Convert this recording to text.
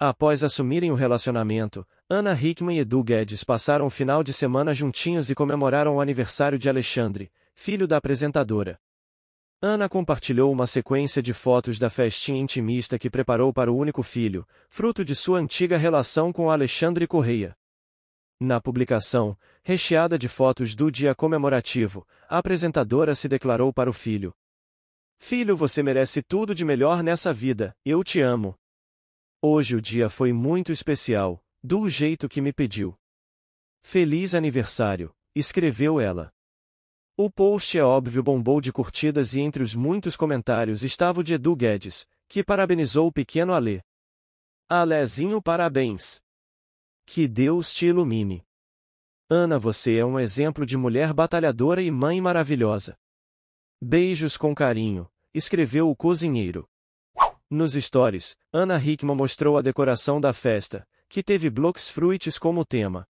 Após assumirem o relacionamento, Ana Hickman e Edu Guedes passaram o final de semana juntinhos e comemoraram o aniversário de Alexandre, filho da apresentadora. Ana compartilhou uma sequência de fotos da festinha intimista que preparou para o único filho, fruto de sua antiga relação com Alexandre Correia. Na publicação, recheada de fotos do dia comemorativo, a apresentadora se declarou para o filho: Filho, você merece tudo de melhor nessa vida, eu te amo, Hoje o dia foi muito especial, do jeito que me pediu. Feliz aniversário, escreveu ela. O post é óbvio bombou de curtidas e entre os muitos comentários estava o de Edu Guedes, que parabenizou o pequeno Alê. Alezinho parabéns! Que Deus te ilumine! Ana, você é um exemplo de mulher batalhadora e mãe maravilhosa. Beijos com carinho, escreveu o cozinheiro. Nos stories, Ana Hickman mostrou a decoração da festa, que teve Blocks Fruits como tema.